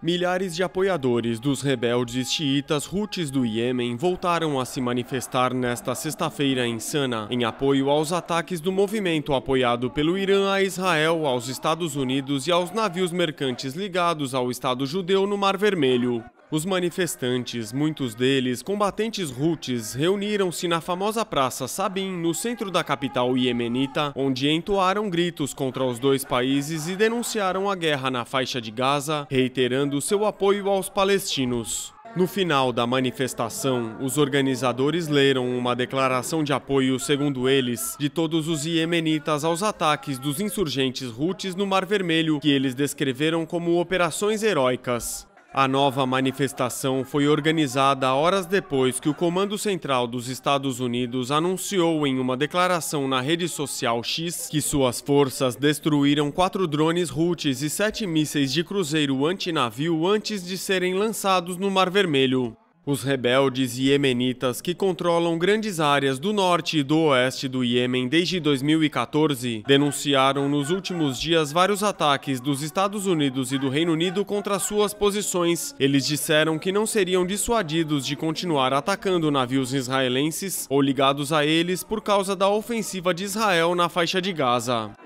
Milhares de apoiadores dos rebeldes xiitas Houthis do Iêmen voltaram a se manifestar nesta sexta-feira em Sanaa, em apoio aos ataques do movimento apoiado pelo Irã a Israel, aos Estados Unidos e aos navios mercantes ligados ao Estado judeu no Mar Vermelho. Os manifestantes, muitos deles combatentes Houthis, reuniram-se na famosa Praça Sabin, no centro da capital iemenita, onde entoaram gritos contra os dois países e denunciaram a guerra na faixa de Gaza, reiterando seu apoio aos palestinos. No final da manifestação, os organizadores leram uma declaração de apoio, segundo eles, de todos os iemenitas aos ataques dos insurgentes Houthis no Mar Vermelho, que eles descreveram como operações heróicas. A nova manifestação foi organizada horas depois que o Comando Central dos Estados Unidos anunciou em uma declaração na rede social X que suas forças destruíram quatro drones Houthis e sete mísseis de cruzeiro antinavio antes de serem lançados no Mar Vermelho. Os rebeldes iemenitas que controlam grandes áreas do norte e do oeste do Iêmen desde 2014 denunciaram nos últimos dias vários ataques dos Estados Unidos e do Reino Unido contra suas posições. Eles disseram que não seriam dissuadidos de continuar atacando navios israelenses ou ligados a eles por causa da ofensiva de Israel na faixa de Gaza.